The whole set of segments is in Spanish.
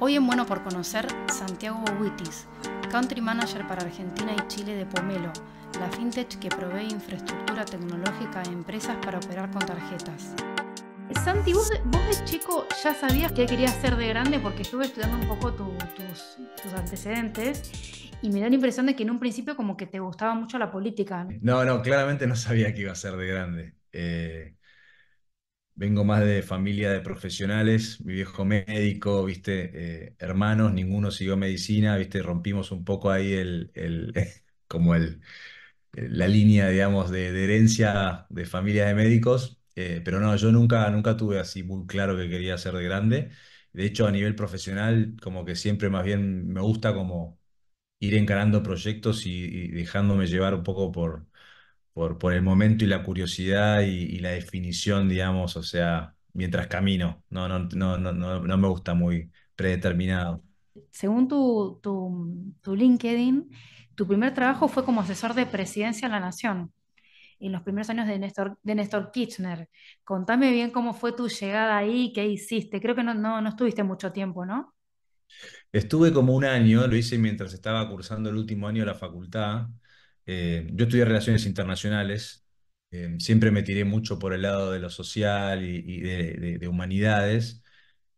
Hoy en Bueno por Conocer, Santiago Wittis, Country Manager para Argentina y Chile de Pomelo, la fintech que provee infraestructura tecnológica a empresas para operar con tarjetas. Santi, ¿vos de, chico ya sabías que querías ser de grande porque estuve estudiando un poco tus, antecedentes y me da la impresión de que en un principio como que te gustaba mucho la política. No, no, claramente no sabía que iba a ser de grande. Eh, vengo más de familia de profesionales, mi viejo médico, viste, eh, hermanos, ninguno siguió medicina, viste, rompimos un poco ahí el, el como el, la línea, digamos, de, herencia de familia de médicos, eh, pero no, yo nunca, nunca tuve así muy claro que quería ser de grande. De hecho, a nivel profesional, como que siempre más bien me gusta como ir encarando proyectos y dejándome llevar un poco por, por, el momento y la curiosidad y, la definición, digamos, o sea, mientras camino. No, no, me gusta muy predeterminado. Según tu, tu, LinkedIn, tu primer trabajo fue como asesor de presidencia en la Nación en los primeros años de Néstor, de Kirchner. Contame bien cómo fue tu llegada ahí, qué hiciste. Creo que no, no, no, estuviste mucho tiempo, ¿no? Estuve como un año, lo hice mientras estaba cursando el último año de la facultad. Eh, yo estudié relaciones internacionales, eh, siempre me tiré mucho por el lado de lo social y, de, humanidades,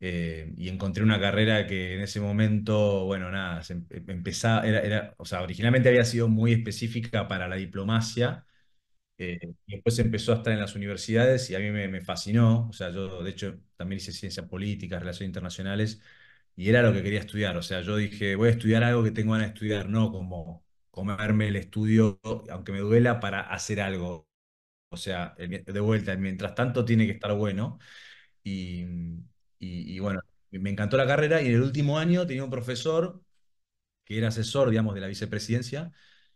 eh, y encontré una carrera que en ese momento, bueno, nada, empezaba, era, o sea, originalmente había sido muy específica para la diplomacia, y después empezó a estar en las universidades y a mí me, me fascinó, o sea, yo de hecho también hice Ciencia políticas, relaciones internacionales, y era lo que quería estudiar, o sea, yo dije, voy a estudiar algo que tengo ganas de estudiar, no como comerme el estudio, aunque me duela, para hacer algo. O sea, de vuelta, mientras tanto tiene que estar bueno. Y, y, bueno, me encantó la carrera y en el último año tenía un profesor que era asesor, digamos, de la vicepresidencia,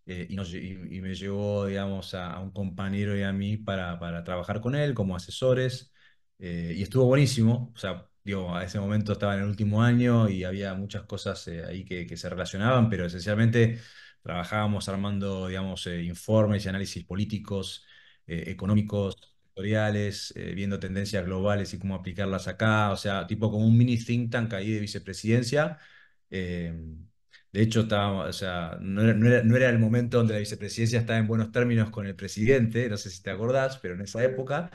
eh, y, nos, y, me llevó, digamos, a, un compañero y a mí para, para trabajar con él como asesores, eh, y estuvo buenísimo, o sea, digo, a ese momento estaba en el último año y había muchas cosas eh, ahí que, que, se relacionaban, pero esencialmente Trabajábamos armando, digamos, eh, informes y análisis políticos, eh, económicos, territoriales, eh, viendo tendencias globales y cómo aplicarlas acá, o sea, tipo como un mini think tank ahí de vicepresidencia. Em, de hecho, estaba, o sea, no, era, el momento donde la vicepresidencia estaba en buenos términos con el presidente, no sé si te acordás, pero en esa época.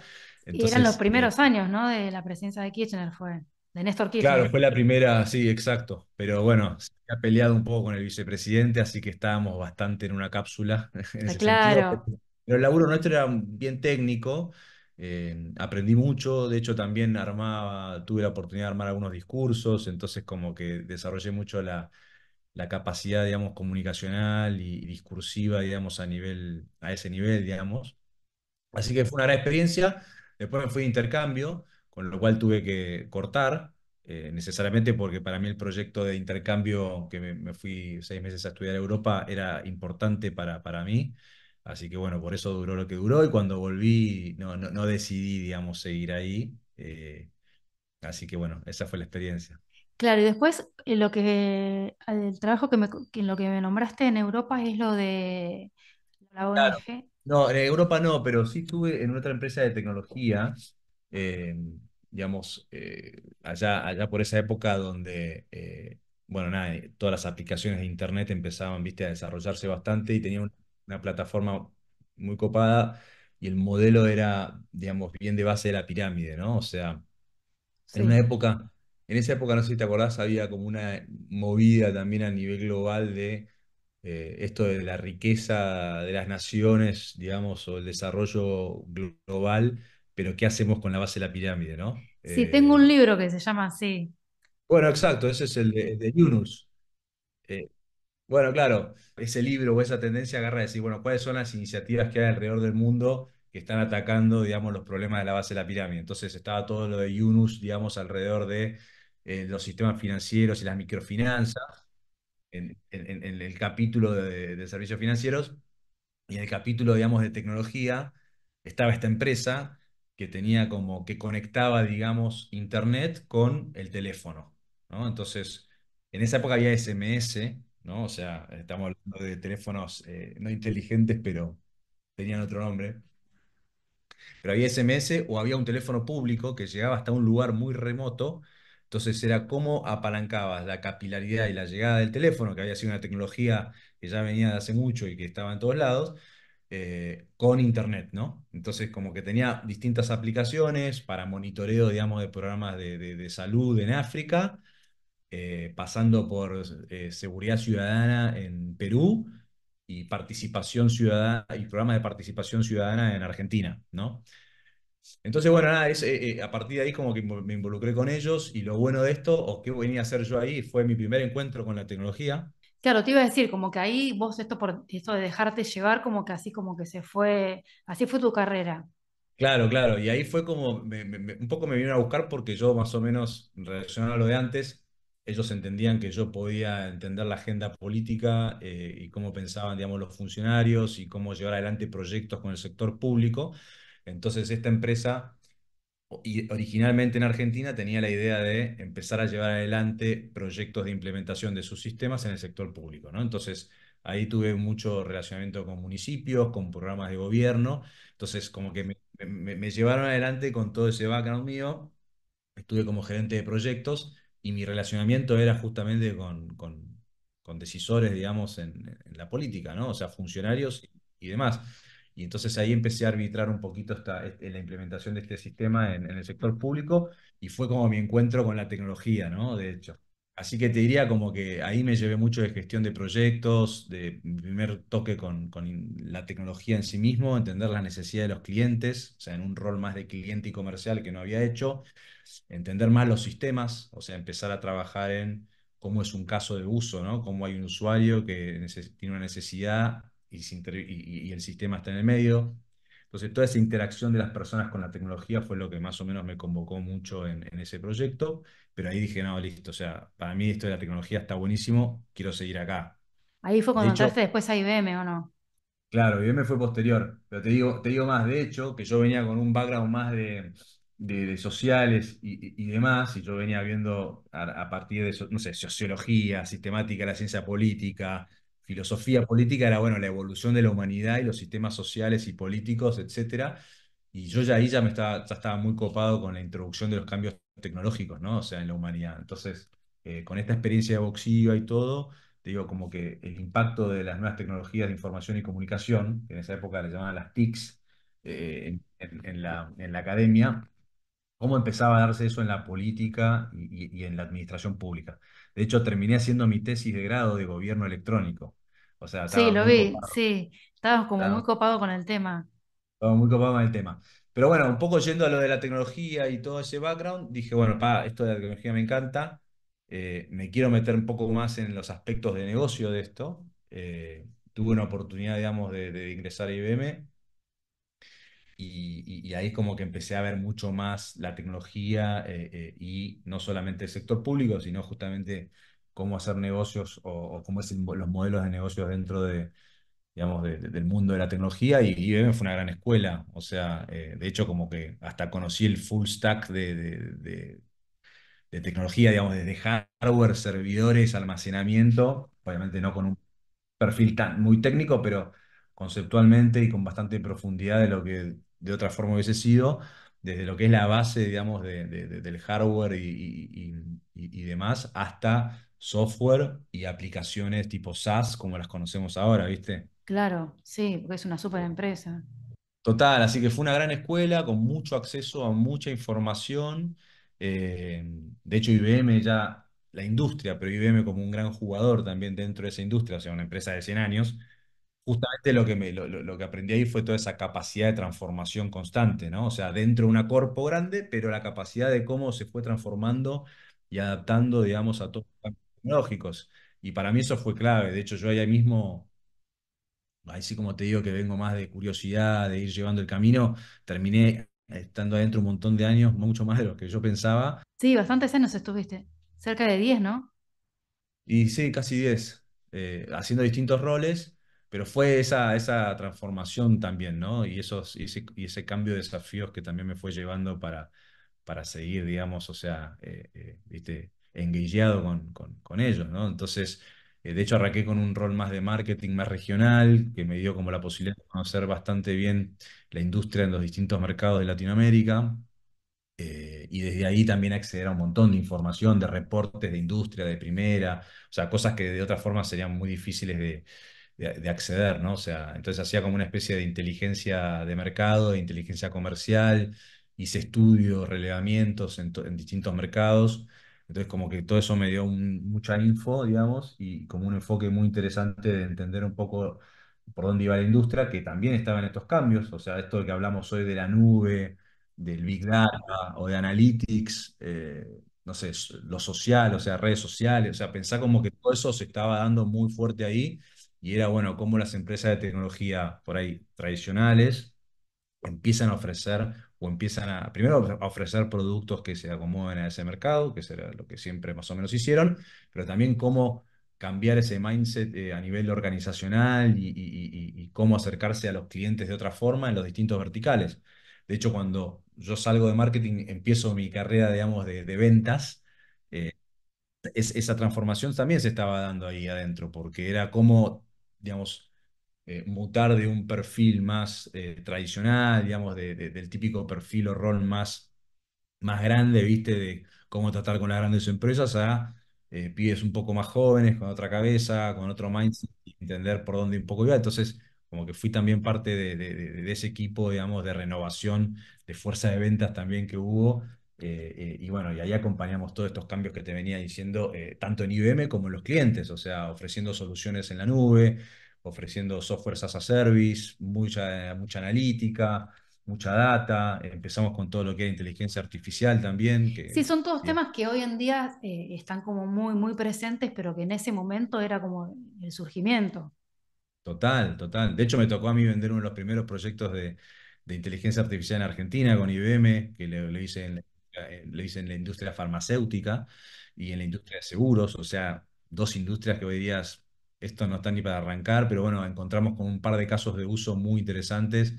eran los primeros años, ¿no? De la presidencia de Kirchner fue de Néstor Kirchner. Claro, fue la primera, sí, exacto. Pero bueno, se ha peleado un poco con el vicepresidente, así que estábamos bastante en una cápsula. Ah, claro. Pero el laburo nuestro era bien técnico. Eh, aprendí mucho, de hecho también armaba, tuve la oportunidad de armar algunos discursos, entonces como que desarrollé mucho la, capacidad, digamos, comunicacional y, discursiva, digamos, a nivel, a ese nivel, digamos. Así que fue una gran experiencia. Después me fui de intercambio, con lo cual tuve que cortar, eh, necesariamente porque para mí el proyecto de intercambio que me, fui seis meses a estudiar a Europa era importante para, para mí. Así que bueno, por eso duró lo que duró y cuando volví no, no, decidí, digamos, seguir ahí. Eh, así que bueno, esa fue la experiencia. Claro, y después eh, lo que el trabajo que, me, que lo que me nombraste en Europa es lo de la ONG. No, en Europa no, pero sí estuve en otra empresa de tecnología eh, digamos, eh, allá, allá por esa época donde, eh, bueno, nada, eh, todas las aplicaciones de Internet empezaban, viste, a desarrollarse bastante y tenían una, plataforma muy copada y el modelo era, digamos, bien de base de la pirámide, ¿no? O sea, en una época, en esa época, no sé si te acordás, había como una movida también a nivel global de esto de la riqueza de las naciones, digamos, o el desarrollo global pero ¿qué hacemos con la base de la pirámide, no? Sí, tengo un eh, libro que se llama así. Bueno, exacto, ese es el de, Yunus. Eh, bueno, claro, ese libro o esa tendencia agarra a decir, bueno, ¿cuáles son las iniciativas que hay alrededor del mundo que están atacando, digamos, los problemas de la base de la pirámide? Entonces estaba todo lo de Yunus, digamos, alrededor de eh, los sistemas financieros y las microfinanzas, en, el capítulo de, de servicios financieros, y en el capítulo, digamos, de tecnología, estaba esta empresa que tenía como que conectaba, digamos, internet con el teléfono, Entonces, en esa época había SMS, ¿no? O sea, estamos hablando de teléfonos eh, no inteligentes, pero tenían otro nombre. Pero había SMS o había un teléfono público que llegaba hasta un lugar muy remoto. Entonces era como apalancabas la capilaridad y la llegada del teléfono, que había sido una tecnología que ya venía de hace mucho y que estaba en todos lados, eh, con Internet, ¿no? Entonces, como que tenía distintas aplicaciones para monitoreo, digamos, de programas de, salud en África, eh, pasando por eh, seguridad ciudadana en Perú y participación ciudadana y programas de participación ciudadana en Argentina, ¿no? Entonces, bueno, nada, es, a partir de ahí como que me involucré con ellos y lo bueno de esto, o qué venía a hacer yo ahí, fue mi primer encuentro con la tecnología, Claro, te iba a decir, como que ahí vos esto de dejarte llevar, como que así como que se fue, así fue tu carrera. Claro, claro, y ahí fue como, un poco me vinieron a buscar porque yo más o menos, relacionado a lo de antes, ellos entendían que yo podía entender la agenda política eh, y cómo pensaban, digamos, los funcionarios y cómo llevar adelante proyectos con el sector público. Entonces, esta empresa y originalmente en Argentina tenía la idea de empezar a llevar adelante proyectos de implementación de sus sistemas en el sector público, ¿no? Entonces, ahí tuve mucho relacionamiento con municipios, con programas de gobierno, entonces como que me, llevaron adelante con todo ese background mío, estuve como gerente de proyectos y mi relacionamiento era justamente con, con, decisores, digamos, en, la política, ¿no? O sea, funcionarios y demás. Y entonces ahí empecé a arbitrar un poquito este, la implementación de este sistema en, el sector público y fue como mi encuentro con la tecnología, ¿no? De hecho. Así que te diría como que ahí me llevé mucho de gestión de proyectos, de primer toque con, con la tecnología en sí mismo, entender las necesidades de los clientes, o sea, en un rol más de cliente y comercial que no había hecho, entender más los sistemas, o sea, empezar a trabajar en cómo es un caso de uso, ¿no? Cómo hay un usuario que tiene una necesidad y, el sistema está en el medio. Entonces, toda esa interacción de las personas con la tecnología fue lo que más o menos me convocó mucho en, ese proyecto, pero ahí dije, no, listo, o sea, para mí esto de la tecnología está buenísimo, quiero seguir acá. Ahí fue cuando de entraste después a IBM, ¿o no? Claro, IBM fue posterior, pero te digo, te digo más, de hecho, que yo venía con un background más de, sociales y, demás, y yo venía viendo a, a partir de, no sé, sociología, sistemática, la ciencia política, filosofía política era, bueno, la evolución de la humanidad y los sistemas sociales y políticos, etc. Y yo ya ahí ya me estaba, ya estaba muy copado con la introducción de los cambios tecnológicos, ¿no? O sea, en la humanidad. Entonces, eh, con esta experiencia de boxeo y todo, te digo, como que el impacto de las nuevas tecnologías de información y comunicación, que en esa época le llamaban las TICs, eh, en, la, en, la, academia, cómo empezaba a darse eso en la política y en la administración pública. De hecho, terminé haciendo mi tesis de grado de gobierno electrónico Sí, lo vi, sí. Estabas como muy copado con el tema. estaba muy copado con el tema. Pero bueno, un poco yendo a lo de la tecnología y todo ese background, dije, bueno, pa, esto de la tecnología me encanta. Eh, me quiero meter un poco más en los aspectos de negocio de esto. Eh, tuve una oportunidad, digamos, de, ingresar a IBM y, ahí es como que empecé a ver mucho más la tecnología eh, y no solamente el sector público, sino justamente cómo hacer negocios o, cómo es los modelos de negocios dentro de, digamos, del mundo de la tecnología y IBM fue una gran escuela. O sea, eh, de hecho, como que hasta conocí el full stack de, tecnología, digamos, desde hardware, servidores, almacenamiento, obviamente no con un perfil tan muy técnico, pero conceptualmente y con bastante profundidad de lo que de otra forma hubiese sido, desde lo que es la base, digamos, del hardware y demás, hasta software y aplicaciones tipo SaaS como las conocemos ahora, ¿viste? Claro, sí, porque es una super empresa. Total, así que fue una gran escuela con mucho acceso a mucha información. Eh, de hecho, IBM ya, la industria, pero IBM como un gran jugador también dentro de esa industria, o sea, una empresa de 100 años, justamente lo que, lo, que aprendí ahí fue toda esa capacidad de transformación constante, ¿no? O sea, dentro de una cuerpo grande, pero la capacidad de cómo se fue transformando y adaptando, digamos, a todo tecnológicos. Y para mí eso fue clave. De hecho, yo ahí mismo, ahí sí como te digo que vengo más de curiosidad, de ir llevando el camino, terminé estando adentro un montón de años, mucho más de lo que yo pensaba. Sí, bastantes años estuviste, cerca de 10, ¿no? Y sí, casi 10, eh, haciendo distintos roles, pero fue esa, esa transformación también, ¿no? Y, esos, y ese, cambio de desafíos que también me fue llevando para, para seguir, digamos, o sea, eh, eh, viste, engageado con, ellos, ¿no? Entonces, eh, de hecho, arranqué con un rol más de marketing, más regional, que me dio como la posibilidad de conocer bastante bien la industria en los distintos mercados de Latinoamérica. Eh, y desde ahí también acceder a un montón de información, de reportes de industria, de primera, o sea, cosas que de otra forma serían muy difíciles de, acceder, ¿no? O sea, entonces hacía como una especie de inteligencia de mercado, de inteligencia comercial, hice estudios, relevamientos en distintos mercados entonces, como que todo eso me dio mucha info, digamos, y como un enfoque muy interesante de entender un poco por dónde iba la industria, que también estaba en estos cambios, o sea, esto que hablamos hoy de la nube, del Big Data o de Analytics, eh, no sé, lo social, o sea, redes sociales, o sea, pensar como que todo eso se estaba dando muy fuerte ahí y era, bueno, cómo las empresas de tecnología por ahí tradicionales empiezan a ofrecer o empiezan a, primero, a ofrecer productos que se acomoden a ese mercado, que será lo que siempre más o menos hicieron, pero también cómo cambiar ese mindset eh, a nivel organizacional y, cómo acercarse a los clientes de otra forma en los distintos verticales. De hecho, cuando yo salgo de marketing, empiezo mi carrera, digamos, de, ventas, eh, esa transformación también se estaba dando ahí adentro, porque era cómo, digamos, eh, mutar de un perfil más eh, tradicional, digamos, del típico perfil o rol más, más grande, viste, de cómo tratar con las grandes empresas, a eh, pibes un poco más jóvenes, con otra cabeza, con otro mindset, entender por dónde un poco iba. Entonces, como que fui también parte de, ese equipo, digamos, de renovación, de fuerza de ventas también que hubo, eh, y bueno, y ahí acompañamos todos estos cambios que te venía diciendo, tanto en IBM como en los clientes, o sea, ofreciendo soluciones en la nube, ofreciendo software as a service, mucha, mucha analítica, mucha data, empezamos con todo lo que era inteligencia artificial también. sí, son todos temas que hoy en día eh, están como muy, muy presentes, pero que en ese momento era como el surgimiento. Total, total. De hecho, me tocó a mí vender uno de los primeros proyectos de, inteligencia artificial en Argentina con IBM, que le, le la eh, lo hice en la industria farmacéutica y en la industria de seguros, o sea, dos industrias que hoy día esto no está ni para arrancar, pero bueno, encontramos con un par de casos de uso muy interesantes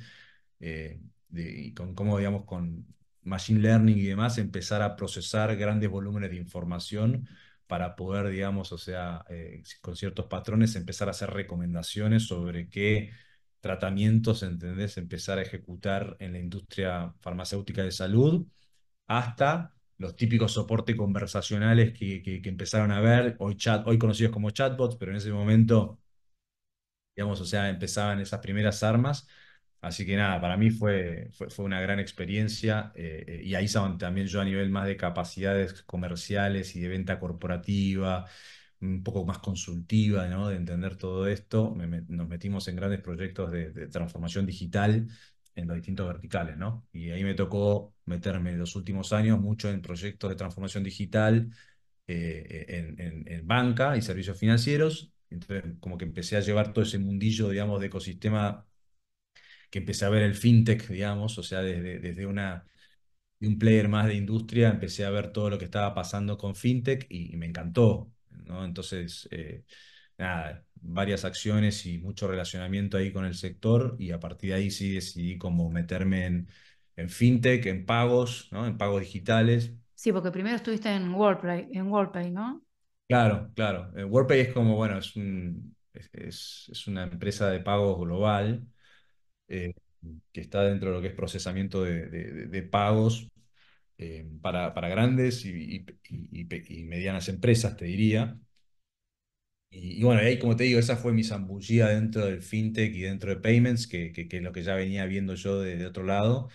eh, y con cómo, digamos, con machine learning y demás, empezar a procesar grandes volúmenes de información para poder, digamos, o sea, eh, con ciertos patrones empezar a hacer recomendaciones sobre qué tratamientos, ¿entendés?, empezar a ejecutar en la industria farmacéutica de salud, hasta los típicos soportes conversacionales que, que, empezaron a ver, hoy, chat, hoy conocidos como chatbots, pero en ese momento, digamos, o sea, empezaban esas primeras armas. Así que nada, para mí fue, fue, una gran experiencia eh, eh, y ahí también yo a nivel más de capacidades comerciales y de venta corporativa, un poco más consultiva, ¿no? De entender todo esto, nos metimos en grandes proyectos de, de transformación digital en los distintos verticales, ¿no? Y ahí me tocó meterme los últimos años mucho en proyectos de transformación digital, eh, eh, en, en, banca y servicios financieros. Entonces, como que empecé a llevar todo ese mundillo, digamos, de ecosistema que empecé a ver el fintech, digamos, o sea, desde, desde una, de un player más de industria, empecé a ver todo lo que estaba pasando con fintech y, me encantó, ¿no? Entonces, eh, nada, varias acciones y mucho relacionamiento ahí con el sector y a partir de ahí sí decidí como meterme en, en fintech, en pagos, ¿no? En pagos digitales. Sí, porque primero estuviste en WorldPay en WorldPay ¿no? Claro, claro. Eh, WorldPay es como, bueno, es, es, una empresa de pagos global eh, que está dentro de lo que es procesamiento de, pagos eh, para, para, grandes y medianas empresas, te diría. Y, bueno, ahí como te digo, esa fue mi zambullida dentro del fintech y dentro de payments, que, que, es lo que ya venía viendo yo de, otro lado,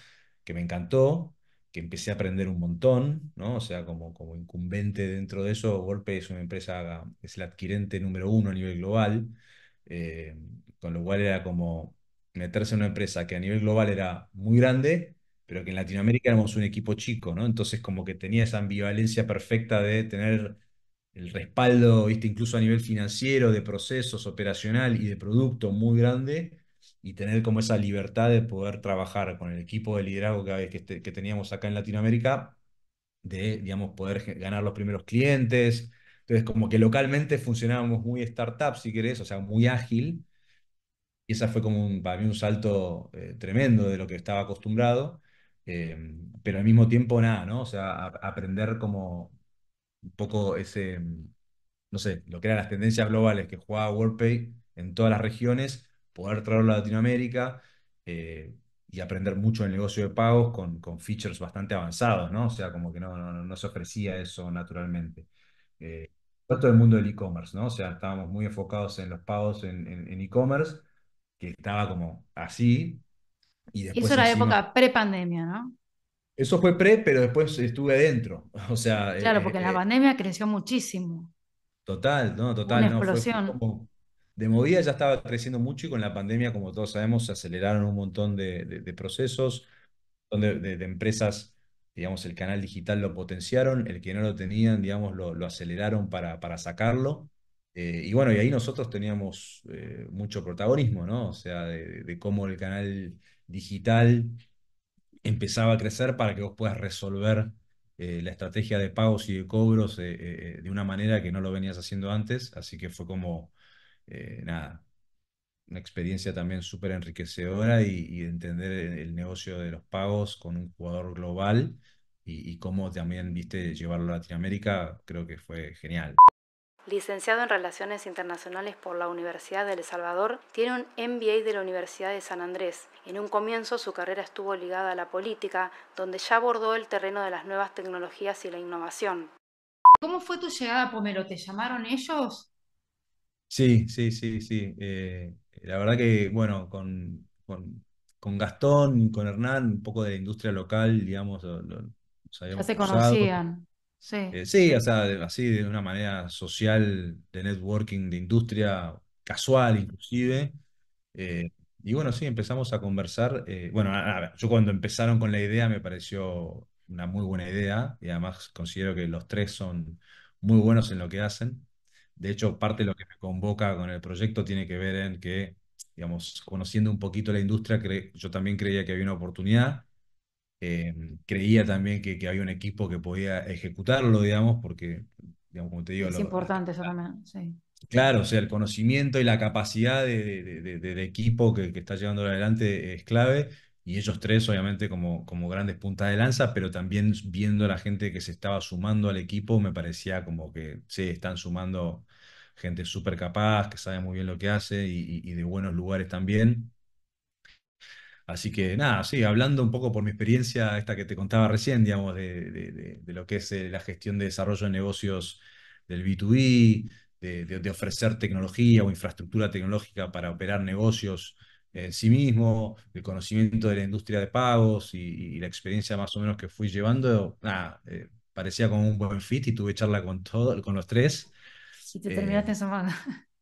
que me encantó, que empecé a aprender un montón, ¿no? O sea, como, como incumbente dentro de eso, Golpe es una empresa, es el adquirente número uno a nivel global, eh, con lo cual era como meterse en una empresa que a nivel global era muy grande, pero que en Latinoamérica éramos un equipo chico, ¿no? Entonces como que tenía esa ambivalencia perfecta de tener el respaldo, incluso a nivel financiero, de procesos, operacional y de producto muy grande, y tener como esa libertad de poder trabajar con el equipo de liderazgo este, que, teníamos acá en Latinoamérica, de, digamos, poder ganar los primeros clientes. Entonces, como que localmente funcionábamos muy startup, si querés, o sea, muy ágil. Y esa fue como para mí un salto eh, tremendo de lo que estaba acostumbrado. Eh, pero al mismo tiempo, nada, ¿no? O sea, aprender como un poco ese, mm, no sé, lo que eran las tendencias globales que jugaba WorldPay en todas las regiones, poder traerlo a Latinoamérica eh, y aprender mucho el negocio de pagos con, con, features bastante avanzados, ¿no? O sea, como que no, no, se ofrecía eso naturalmente. Eh, todo el mundo del e-commerce, ¿no? O sea, estábamos muy enfocados en los pagos en e-commerce, que estaba como así. Y después eso era la época pre-pandemia, ¿no? Eso fue pre, pero después estuve adentro. O sea, Claro, eh, porque la eh, pandemia creció muchísimo. Total, no, total. Una explosión. de movida ya estaba creciendo mucho y con la pandemia, como todos sabemos, se aceleraron un montón de, procesos, donde de, de, empresas, digamos, el canal digital lo potenciaron, el que no lo tenían, digamos, lo, aceleraron para, para sacarlo. Eh, y bueno, y ahí nosotros teníamos mucho protagonismo, ¿no? O sea, de cómo el canal digital empezaba a crecer para que vos puedas resolver eh, la estrategia de pagos y de cobros eh, eh, de una manera que no lo venías haciendo antes, así que fue como, nada, una experiencia también súper enriquecedora y, entender el negocio de los pagos con un jugador global y, y cómo también, viste, llevarlo a Latinoamérica, creo que fue genial licenciado en Relaciones Internacionales por la Universidad de El Salvador, tiene un MBA de la Universidad de San Andrés. En un comienzo su carrera estuvo ligada a la política, donde ya abordó el terreno de las nuevas tecnologías y la innovación. ¿Cómo fue tu llegada a Pomelo? ¿Te llamaron ellos? Sí, sí, sí, sí. Eh, la verdad que, bueno, con, con, Gastón, con Hernán, un poco de la industria local, digamos, ya se conocían eh, sí. o sea, así de una manera social, de networking, de industria casual inclusive. Eh, y bueno, sí, empezamos a conversar. Eh, bueno, yo cuando empezaron con la idea me pareció una muy buena idea y además considero que los tres son muy buenos en lo que hacen. De hecho, parte de lo que me convoca con el proyecto tiene que ver en que, digamos, conociendo un poquito la industria, yo también creía que había una oportunidad eh, creía también que, que, había un equipo que podía ejecutarlo, digamos, porque, digamos, como te digo... Es importante eso también, sí. Claro, o sea, el conocimiento y la capacidad de, equipo que, que, está llevando adelante es clave. Y ellos tres, obviamente, como, como grandes puntas de lanza, pero también viendo a la gente que se estaba sumando al equipo, me parecía como que sí, están sumando gente súper capaz, que sabe muy bien lo que hace y de buenos lugares también. Así que nada, sí, hablando un poco por mi experiencia, esta que te contaba recién, digamos, de, lo que es eh, la gestión de desarrollo de negocios del B2B, de, ofrecer tecnología o infraestructura tecnológica para operar negocios en sí mismo, el conocimiento de la industria de pagos y, la experiencia más o menos que fui llevando, nada, eh, parecía como un buen fit y tuve charla con, todo, con los tres. Y te terminaste eh,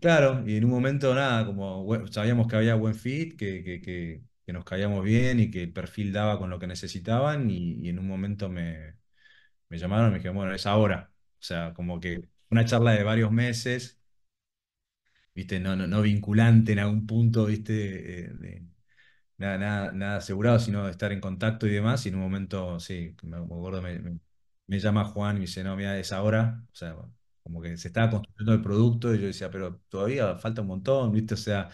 Claro, y en un momento nada, como sabíamos que había buen fit, que, nos caíamos bien y que el perfil daba con lo que necesitaban y, en un momento me, llamaron y me dijeron, bueno, es ahora. O sea, como que una charla de varios meses, viste, no, no, vinculante en algún punto, viste, eh, de, nada, nada, asegurado, sino de estar en contacto y demás. Y en un momento, sí, me, me llama Juan y me dice, no, mira, es ahora. O sea, bueno, como que se estaba construyendo el producto y yo decía, pero todavía falta un montón, ¿viste? O sea,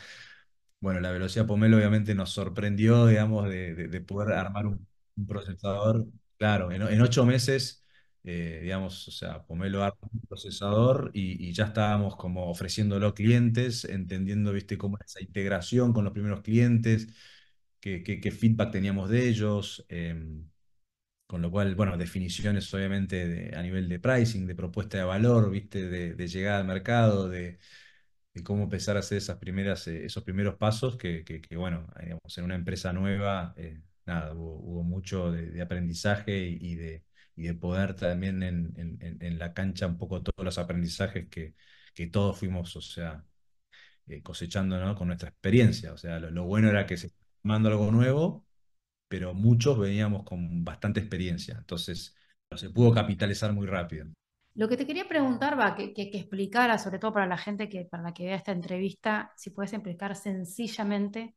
bueno, la velocidad Pomelo obviamente nos sorprendió, digamos, de, poder armar un, procesador. Claro, en, ocho meses, eh, digamos, o sea, Pomelo arma un procesador y, ya estábamos como ofreciéndolo a clientes, entendiendo, ¿viste? Cómo era esa integración con los primeros clientes, qué, feedback teníamos de ellos. Eh, con lo cual, bueno, definiciones obviamente a nivel de pricing, de propuesta de valor, ¿viste? De, llegada al mercado, de, cómo empezar a hacer esas primeras, eh, esos primeros pasos que, bueno, en una empresa nueva, eh, nada, hubo, mucho de, aprendizaje y, de, poder también en, la cancha un poco todos los aprendizajes que, todos fuimos, o sea, eh, cosechando con nuestra experiencia. O sea, lo, bueno era que se manda algo nuevo pero muchos veníamos con bastante experiencia, entonces se pudo capitalizar muy rápido. Lo que te quería preguntar, va, que, explicara, sobre todo para la gente que, para la que vea esta entrevista, si puedes explicar sencillamente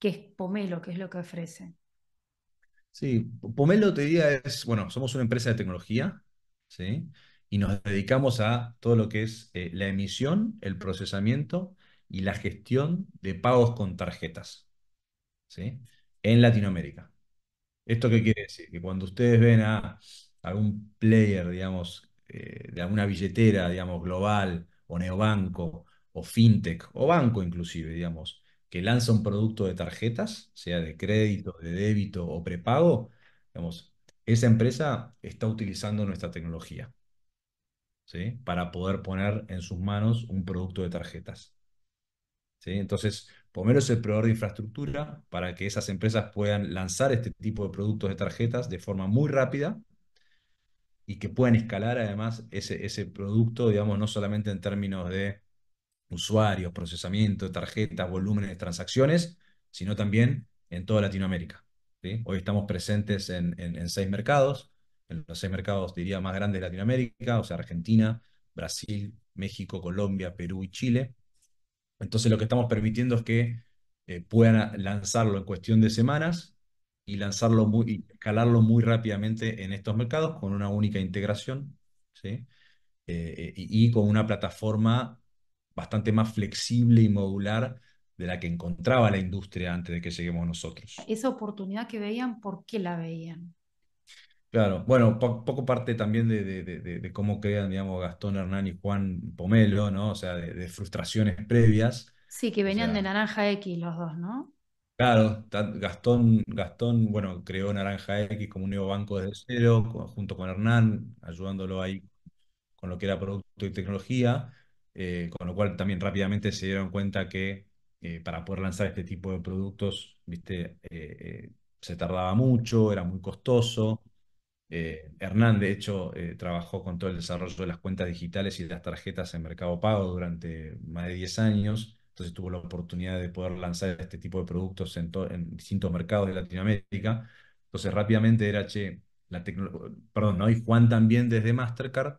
qué es Pomelo, qué es lo que ofrece. Sí, Pomelo te diría es, bueno, somos una empresa de tecnología, ¿sí? Y nos dedicamos a todo lo que es eh, la emisión, el procesamiento y la gestión de pagos con tarjetas, ¿sí? en Latinoamérica. ¿Esto qué quiere decir? Que cuando ustedes ven a algún player, digamos, eh, de alguna billetera, digamos, global, o neobanco, o fintech, o banco inclusive, digamos, que lanza un producto de tarjetas, sea de crédito, de débito o prepago, digamos, esa empresa está utilizando nuestra tecnología, ¿sí? Para poder poner en sus manos un producto de tarjetas. ¿Sí? Entonces, Pomero es el proveedor de infraestructura para que esas empresas puedan lanzar este tipo de productos de tarjetas de forma muy rápida y que puedan escalar además ese, producto, digamos, no solamente en términos de usuarios, procesamiento de tarjetas, volúmenes de transacciones, sino también en toda Latinoamérica. Hoy estamos presentes en, en seis mercados, en los seis mercados, diría, más grandes de Latinoamérica, o sea, Argentina, Brasil, México, Colombia, Perú y Chile. Entonces lo que estamos permitiendo es que eh, puedan lanzarlo en cuestión de semanas y lanzarlo muy, escalarlo muy rápidamente en estos mercados con una única integración eh, eh, y, y, con una plataforma bastante más flexible y modular de la que encontraba la industria antes de que lleguemos nosotros. Esa oportunidad que veían, ¿por qué la veían? Claro, bueno, poco parte también de, de- cómo crean, digamos, Gastón Hernán y Juan Pomelo, ¿no? O sea, de, frustraciones previas. Sí, que venían de Naranja X los dos, ¿no? claro, Gastón, Gastón, bueno, creó Naranja X como un nuevo banco desde cero, junto con Hernán, ayudándolo ahí con lo que era producto y tecnología, eh, con lo cual también rápidamente se dieron cuenta que eh, para poder lanzar este tipo de productos, viste, eh, se tardaba mucho, era muy costoso. Eh, Hernán, de hecho, eh, trabajó con todo el desarrollo de las cuentas digitales y de las tarjetas en Mercado Pago durante más de 10 años. Entonces tuvo la oportunidad de poder lanzar este tipo de productos en, distintos mercados de Latinoamérica. Entonces rápidamente era, che, la perdón, ¿no? Y Juan también desde Mastercard,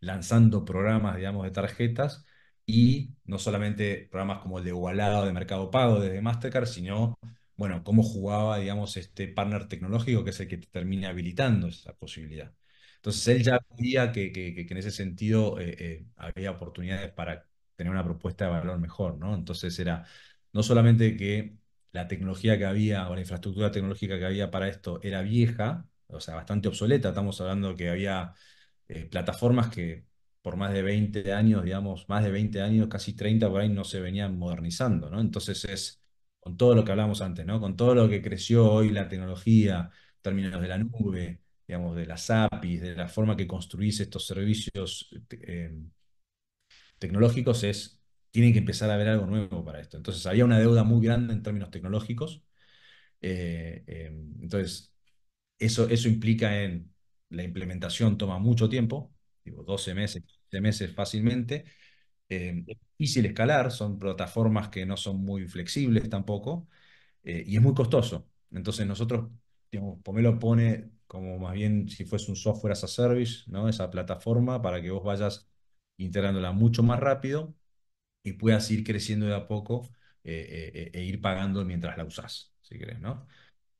lanzando programas, digamos, de tarjetas y no solamente programas como el de Igualado de Mercado Pago desde Mastercard, sino bueno, cómo jugaba, digamos, este partner tecnológico que es el que te termina habilitando esa posibilidad. Entonces él ya veía que, en ese sentido eh, eh, había oportunidades para tener una propuesta de valor mejor, ¿no? Entonces era no solamente que la tecnología que había o la infraestructura tecnológica que había para esto era vieja, o sea, bastante obsoleta, estamos hablando que había eh, plataformas que por más de 20 años, digamos, más de 20 años, casi 30 por ahí no se venían modernizando, ¿no? Entonces es con todo lo que hablábamos antes, ¿no? Con todo lo que creció hoy la tecnología, términos de la nube, digamos, de las APIs, de la forma que construís estos servicios em, tecnológicos, es, tienen que empezar a haber algo nuevo para esto. Entonces, había una deuda muy grande en términos tecnológicos. Eh, em, entonces, eso, eso implica en la implementación toma mucho tiempo, digo, 12 meses, 15 meses fácilmente, es eh, difícil escalar, son plataformas que no son muy flexibles tampoco, eh, y es muy costoso. Entonces nosotros, digamos, Pomelo pone como más bien si fuese un software as a service, ¿no? esa plataforma para que vos vayas integrándola mucho más rápido y puedas ir creciendo de a poco eh, e, e ir pagando mientras la usás, si querés, ¿no?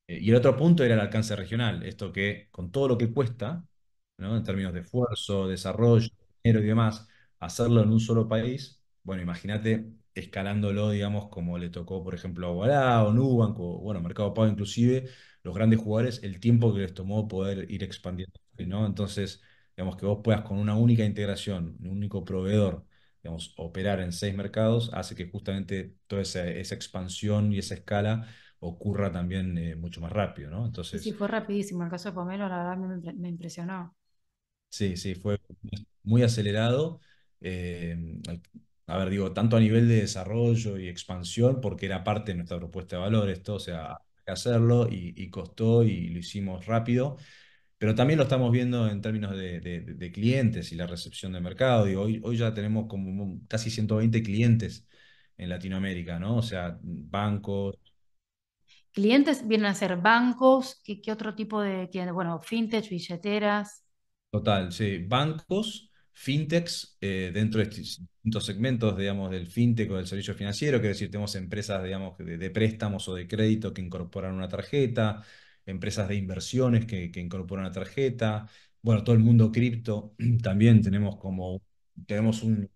Y el otro punto era el alcance regional, esto que con todo lo que cuesta, ¿no? en términos de esfuerzo, desarrollo, dinero y demás, hacerlo en un solo país, bueno, imagínate escalándolo, digamos, como le tocó, por ejemplo, a Ovalá o Nubank o, bueno, Mercado Pago inclusive, los grandes jugadores, el tiempo que les tomó poder ir expandiendo, ¿no? Entonces, digamos, que vos puedas con una única integración, un único proveedor, digamos, operar en seis mercados, hace que justamente toda esa, expansión y esa escala ocurra también eh, mucho más rápido, ¿no? Entonces... Sí, fue rapidísimo. El caso de Pomelo, la verdad, me impresionó. Sí, sí, fue muy acelerado eh, a ver, digo, tanto a nivel de desarrollo y expansión, porque era parte de nuestra propuesta de valor esto, o sea, hay que hacerlo y, costó y lo hicimos rápido, pero también lo estamos viendo en términos de, clientes y la recepción de mercado. y hoy, hoy ya tenemos como casi 120 clientes en Latinoamérica, ¿no? O sea, bancos, clientes vienen a ser bancos, ¿qué, otro tipo de Bueno, fintech, billeteras. Total, sí, bancos, fintechs eh, dentro de distintos segmentos, digamos, del fintech o del servicio financiero, es decir, tenemos empresas, digamos, de, préstamos o de crédito que incorporan una tarjeta, empresas de inversiones que, incorporan una tarjeta, bueno, todo el mundo cripto, también tenemos como, tenemos una,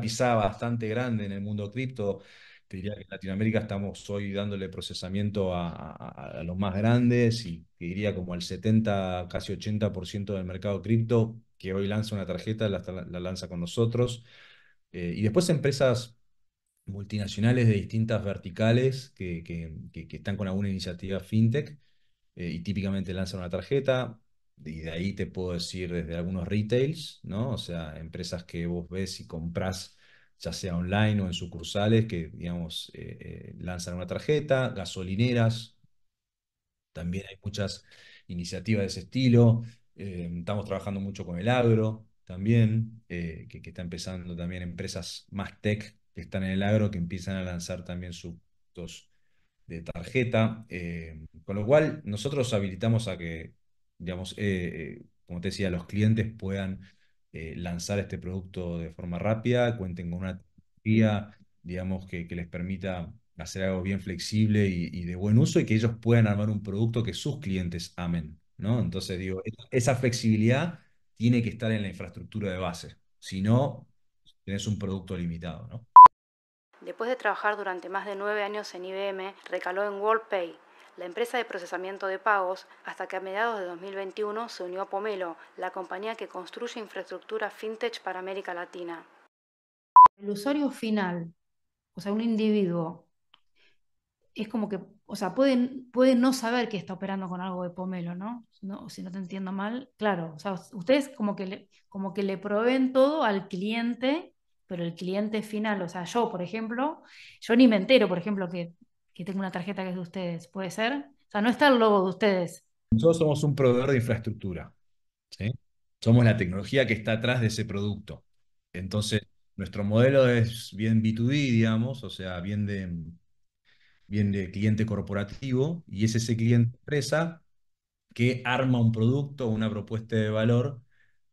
pisada bastante grande en el mundo cripto, te diría que en Latinoamérica estamos hoy dándole procesamiento a, los más grandes y diría como el 70, casi 80% del mercado cripto que hoy lanza una tarjeta, la, lanza con nosotros. Eh, y después empresas multinacionales de distintas verticales que, están con alguna iniciativa fintech eh, y típicamente lanzan una tarjeta. Y de ahí te puedo decir desde algunos retails, ¿no? O sea, empresas que vos ves y compras ya sea online o en sucursales, que, digamos, eh, lanzan una tarjeta, gasolineras, también hay muchas iniciativas de ese estilo, eh, estamos trabajando mucho con el agro también, eh, que, está empezando también empresas más tech que están en el agro, que empiezan a lanzar también sus de tarjeta. Eh, con lo cual, nosotros habilitamos a que, digamos, como te decía, los clientes puedan lanzar este producto de forma rápida, cuenten con una tecnología, digamos, que, les permita hacer algo bien flexible y, de buen uso y que ellos puedan armar un producto que sus clientes amen. ¿no? Entonces digo, esa flexibilidad tiene que estar en la infraestructura de base, si no, tenés un producto limitado, ¿no? Después de trabajar durante más de nueve años en IBM, recaló en WorldPay, la empresa de procesamiento de pagos, hasta que a mediados de 2021 se unió a Pomelo, la compañía que construye infraestructura fintech para América Latina. El usuario final, o sea, un individuo es como que, o sea, pueden, pueden no saber que está operando con algo de pomelo, ¿no? ¿no? Si no te entiendo mal, claro, o sea, ustedes como que, le, como que le proveen todo al cliente, pero el cliente final, o sea, yo, por ejemplo, yo ni me entero, por ejemplo, que, tengo una tarjeta que es de ustedes, ¿puede ser? O sea, no está el logo de ustedes. Nosotros somos un proveedor de infraestructura, ¿sí? Somos la tecnología que está atrás de ese producto. Entonces, nuestro modelo es bien B2B, digamos, o sea, bien de viene cliente corporativo y es ese cliente empresa que arma un producto o una propuesta de valor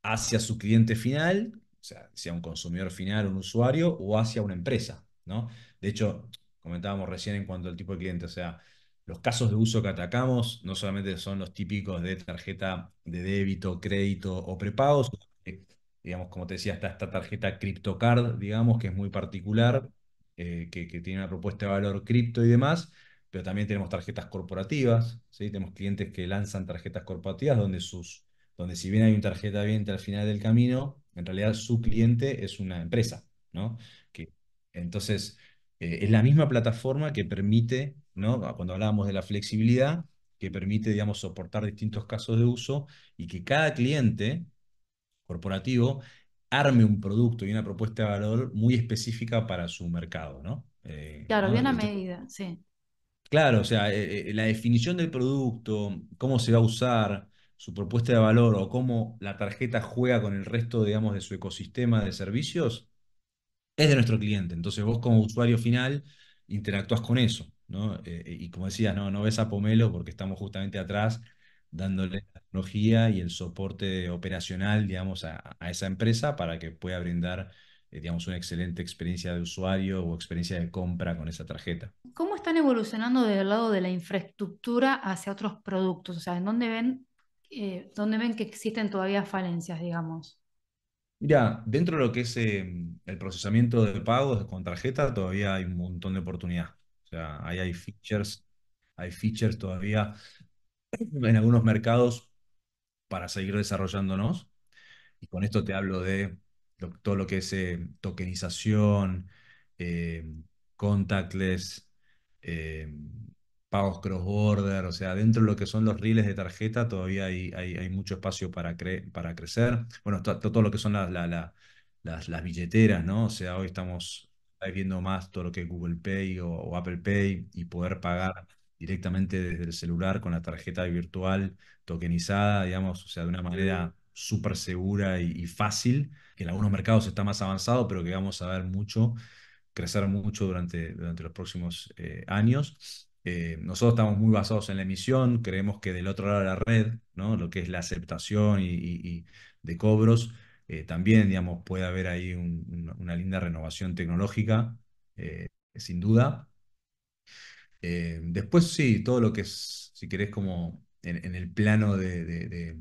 hacia su cliente final, o sea, sea un consumidor final, un usuario o hacia una empresa, ¿no? De hecho, comentábamos recién en cuanto al tipo de cliente, o sea, los casos de uso que atacamos no solamente son los típicos de tarjeta de débito, crédito o prepagos, eh, digamos, como te decía, está esta tarjeta CryptoCard, digamos, que es muy particular, eh, que, tiene una propuesta de valor cripto y demás, pero también tenemos tarjetas corporativas, tenemos clientes que lanzan tarjetas corporativas donde, sus, donde si bien hay una tarjeta viente al final del camino, en realidad su cliente es una empresa, ¿no? Que, entonces, eh, es la misma plataforma que permite, ¿no? Ah, cuando hablábamos de la flexibilidad, que permite, digamos, soportar distintos casos de uso y que cada cliente corporativo arme un producto y una propuesta de valor muy específica para su mercado, ¿no? Eh, claro, bien a medida, sí. Claro, o sea, eh, eh, la definición del producto, cómo se va a usar, su propuesta de valor o cómo la tarjeta juega con el resto, digamos, de su ecosistema de servicios, es de nuestro cliente. Entonces vos como usuario final interactúas con eso, ¿no? y como decías, no, no ves a Pomelo porque estamos justamente atrás dándole la tecnología y el soporte operacional, digamos, a, esa empresa para que pueda brindar eh, digamos, una excelente experiencia de usuario o experiencia de compra con esa tarjeta. ¿Cómo están evolucionando desde el lado de la infraestructura hacia otros productos? O sea, ¿en dónde ven, eh, ven que existen todavía falencias, digamos? Mira, dentro de lo que es em, el procesamiento de pagos con tarjeta, todavía hay un montón de oportunidad. O sea, ahí hay features, hay features todavía en algunos mercados para seguir desarrollándonos. Y con esto te hablo de todo lo que es eh, tokenización, eh, contactless, eh, pagos cross-border, o sea, dentro de lo que son los reels de tarjeta todavía hay, hay, mucho espacio para, para crecer. Bueno, todo lo que son las, las, billeteras, ¿no? O sea, hoy estamos viendo más todo lo que es Google Pay o Apple Pay y poder pagar directamente desde el celular con la tarjeta virtual tokenizada, digamos, o sea, de una manera súper segura y, fácil, que en algunos mercados está más avanzado, pero que vamos a ver mucho, crecer mucho durante, durante los próximos eh, años. Eh, nosotros estamos muy basados en la emisión, creemos que del otro lado de la red, ¿no? lo que es la aceptación y, de cobros, eh, también digamos, puede haber ahí una linda renovación tecnológica, sin duda, eh, después sí, todo lo que es, si querés, como en, el plano de,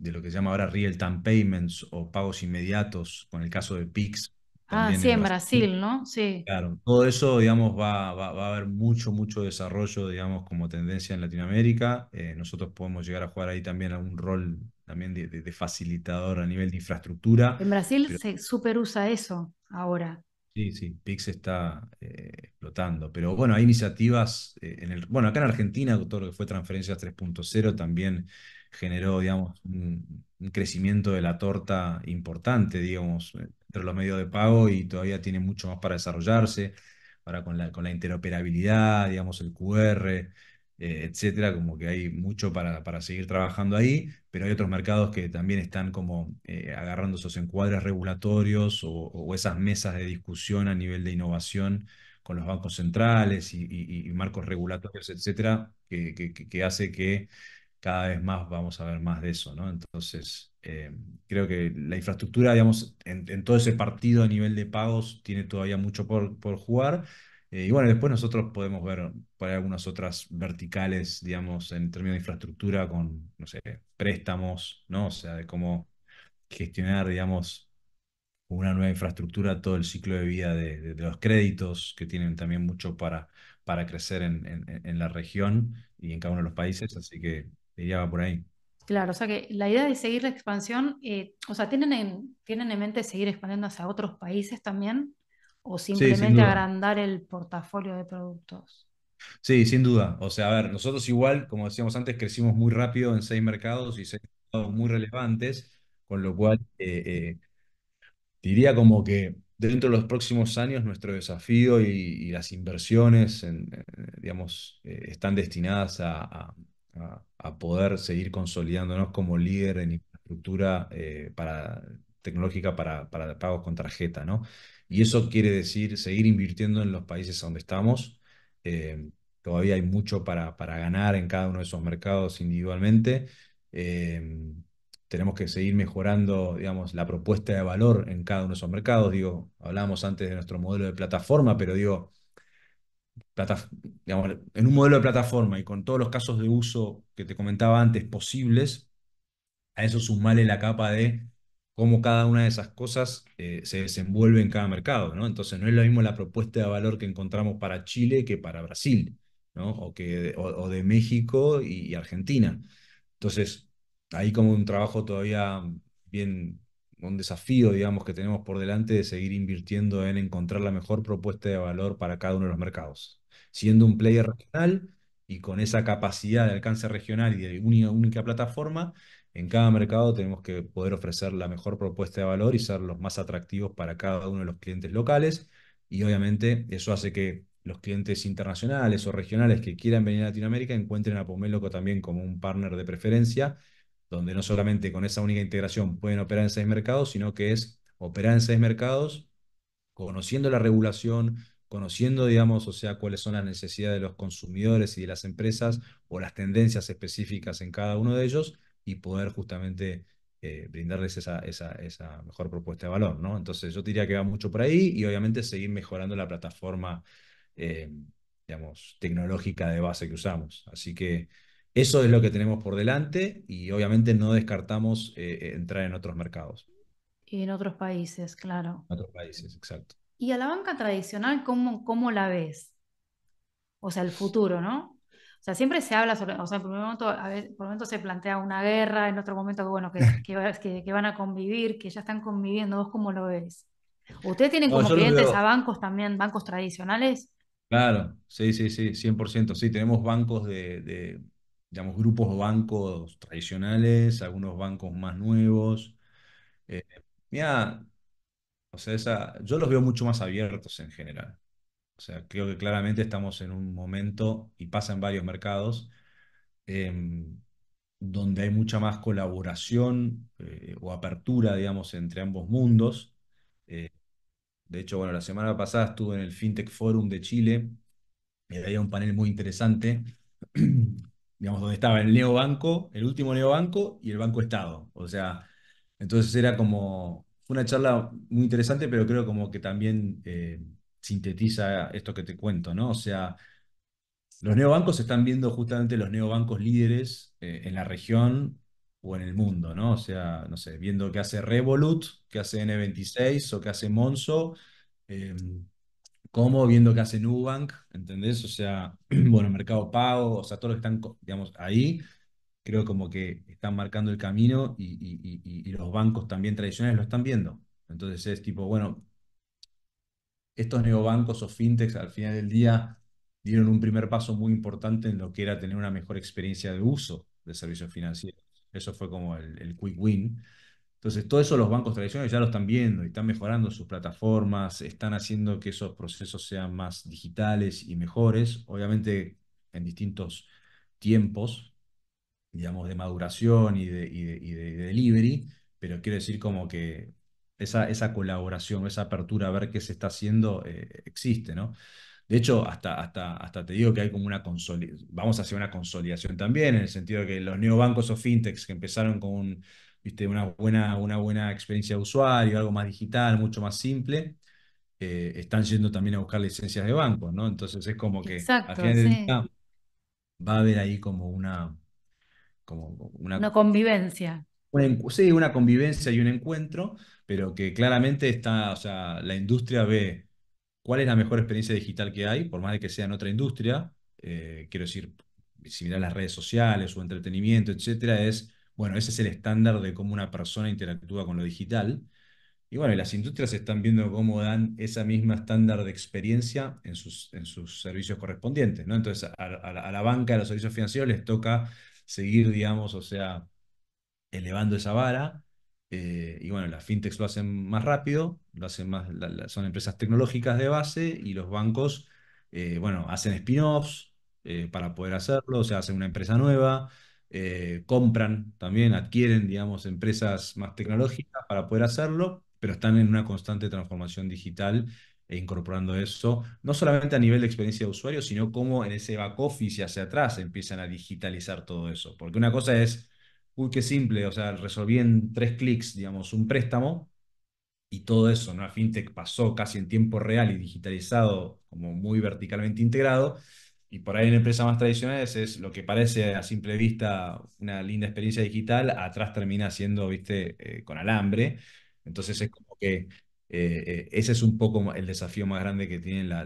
lo que se llama ahora real time payments o pagos inmediatos, con el caso de PIX. Ah, sí, en Brasil, ¿no? Sí. Claro, todo eso, digamos, va, a haber mucho, mucho desarrollo, digamos, como tendencia en Latinoamérica. Eh, nosotros podemos llegar a jugar ahí también a un rol también de, facilitador a nivel de infraestructura. En Brasil se superusa usa eso ahora. Sí, sí, Pix está eh, explotando. Pero bueno, hay iniciativas eh, en el. Bueno, acá en Argentina, todo lo que fue transferencias 3.0 también generó, digamos, un, crecimiento de la torta importante, digamos, eh, entre los medios de pago y todavía tiene mucho más para desarrollarse. Ahora con la, con la interoperabilidad, digamos, el QR, eh, etcétera, como que hay mucho para, para, seguir trabajando ahí, pero hay otros mercados que también están como eh, agarrando esos encuadres regulatorios o, esas mesas de discusión a nivel de innovación con los bancos centrales y, marcos regulatorios, etcétera, que, hace que cada vez más vamos a ver más de eso, ¿no? Entonces, eh, creo que la infraestructura, digamos, en, todo ese partido a nivel de pagos tiene todavía mucho por, por jugar, eh, y bueno, después nosotros podemos ver por algunas otras verticales, digamos, en términos de infraestructura con, no sé, préstamos, ¿no? O sea, de cómo gestionar, digamos, una nueva infraestructura, todo el ciclo de vida de, los créditos, que tienen también mucho para, para crecer en, la región y en cada uno de los países, así que diría va por ahí. Claro, o sea que la idea de seguir la expansión, eh, o sea, ¿tienen ¿tienen en mente seguir expandiendo hacia otros países también? o simplemente agrandar el portafolio de productos. Sí, sin duda. O sea, a ver, nosotros igual, como decíamos antes, crecimos muy rápido en seis mercados y seis mercados muy relevantes, con lo cual eh, eh, diría como que dentro de los próximos años nuestro desafío y, las inversiones, eh, digamos, están destinadas a, poder seguir consolidándonos como líder en infraestructura para, tecnológica para, para pagos con tarjeta, ¿no? Y eso quiere decir seguir invirtiendo en los países donde estamos. Eh, todavía hay mucho para, para, ganar en cada uno de esos mercados individualmente. Eh, tenemos que seguir mejorando, digamos, la propuesta de valor en cada uno de esos mercados. Digo, hablábamos antes de nuestro modelo de plataforma, pero digo, en un modelo de plataforma y con todos los casos de uso que te comentaba antes posibles, a eso sumale la capa de cómo cada una de esas cosas eh, se desenvuelve en cada mercado, ¿no? Entonces no es lo mismo la propuesta de valor que encontramos para Chile que para Brasil, ¿no? O, que, de México y, y, Argentina. Entonces, ahí como un trabajo todavía bien, un desafío, digamos, que tenemos por delante de seguir invirtiendo en encontrar la mejor propuesta de valor para cada uno de los mercados, siendo un player regional y con esa capacidad de alcance regional y de única, única plataforma, en cada mercado tenemos que poder ofrecer la mejor propuesta de valor y ser los más atractivos para cada uno de los clientes locales. Y obviamente eso hace que los clientes internacionales o regionales que quieran venir a Latinoamérica encuentren a Pomeloco también como un partner de preferencia, donde no solamente con esa única integración pueden operar en seis mercados, sino que es operar en seis mercados conociendo la regulación, conociendo, digamos, o sea, cuáles son las necesidades de los consumidores y de las empresas o las tendencias específicas en cada uno de ellos y poder justamente eh, brindarles esa, mejor propuesta de valor, ¿no? Entonces yo diría que va mucho por ahí y obviamente seguir mejorando la plataforma, eh, digamos, tecnológica de base que usamos. Así que eso es lo que tenemos por delante y obviamente no descartamos eh, entrar en otros mercados. Y en otros países, claro. En otros países, exacto. ¿Y a la banca tradicional cómo, cómo la ves? O sea, el futuro, ¿no? O sea, siempre se habla sobre, o sea, en primer momento, por momento se plantea una guerra, en otro momento, bueno, que, que, van a convivir, que ya están conviviendo, ¿vos cómo lo ves? ¿Ustedes tienen como clientes a bancos también, bancos tradicionales? Claro, sí, sí, sí, 100%. Sí, tenemos bancos de, digamos, grupos bancos tradicionales, algunos bancos más nuevos. Eh, mira, o sea, esa, yo los veo mucho más abiertos en general. O sea, creo que claramente estamos en un momento, y pasa en varios mercados, em, donde hay mucha más colaboración eh, o apertura, digamos, entre ambos mundos. Eh, de hecho, bueno, la semana pasada estuve en el FinTech Forum de Chile, y había un panel muy interesante, digamos, donde estaba el neobanco, el último neobanco y el Banco Estado. O sea, entonces era como, una charla muy interesante, pero creo como que también eh, sintetiza esto que te cuento, ¿no? O sea, los neobancos están viendo justamente los neobancos líderes eh, en la región o en el mundo, ¿no? O sea, no sé, viendo qué hace Revolut, qué hace N26 o qué hace Monzo, em, cómo, viendo qué hace Nubank, ¿entendés? O sea, bueno, Mercado Pago, o sea, todos los que están, digamos, ahí, creo como que están marcando el camino y los bancos también tradicionales lo están viendo. Entonces es tipo, bueno, estos neobancos o fintechs al final del día dieron un primer paso muy importante en lo que era tener una mejor experiencia de uso de servicios financieros. Eso fue como el, quick win. Entonces, todo eso los bancos tradicionales ya lo están viendo y están mejorando sus plataformas, están haciendo que esos procesos sean más digitales y mejores, obviamente en distintos tiempos, digamos, de maduración y de delivery, pero quiero decir como que esa, esa colaboración, esa apertura a ver qué se está haciendo eh, existe, ¿no? De hecho, hasta, hasta, hasta te digo que hay como una consolidación, vamos hacer una consolidación también, en el sentido de que los neobancos o fintechs que empezaron con ¿viste? Una, buena, una buena experiencia de usuario, algo más digital, mucho más simple, eh, están yendo también a buscar licencias de bancos, ¿no? Entonces es como que va a haber ahí como una, como una... Una convivencia sí, una convivencia y un encuentro, pero que claramente está, o sea, la industria ve cuál es la mejor experiencia digital que hay, por más de que sea en otra industria, eh, quiero decir, si miras las redes sociales o entretenimiento, etcétera, es, bueno, ese es el estándar de cómo una persona interactúa con lo digital. Y bueno, las industrias están viendo cómo dan esa misma estándar de experiencia en sus, en sus servicios correspondientes, ¿no? Entonces, a, a la banca, a los servicios financieros les toca seguir, digamos, o sea, elevando esa vara. Eh, y bueno, las fintechs lo hacen más rápido, lo hacen más, son empresas tecnológicas de base y los bancos, eh, bueno, hacen spin-offs eh, para poder hacerlo, o sea, hacen una empresa nueva, compran también, adquieren, digamos, empresas más tecnológicas para poder hacerlo, pero están en una constante transformación digital e incorporando eso, no solamente a nivel de experiencia de usuario, sino cómo en ese back office y hacia atrás empiezan a digitalizar todo eso. Porque una cosa es uy, qué simple, o sea, resolví en tres clics, digamos, un préstamo y todo eso, ¿no? A fintech pasó casi en tiempo real y digitalizado, como muy verticalmente integrado. Y por ahí en empresas más tradicionales es lo que parece a simple vista una linda experiencia digital, atrás termina siendo, viste, eh, con alambre. Entonces es como que eh, eh, ese es un poco el desafío más grande que tiene la,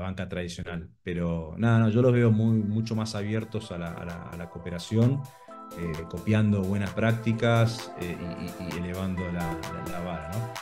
banca tradicional. Pero nada, no, yo los veo muy, mucho más abiertos a la, cooperación. Eh, copiando buenas prácticas eh, y, elevando la, la, vara.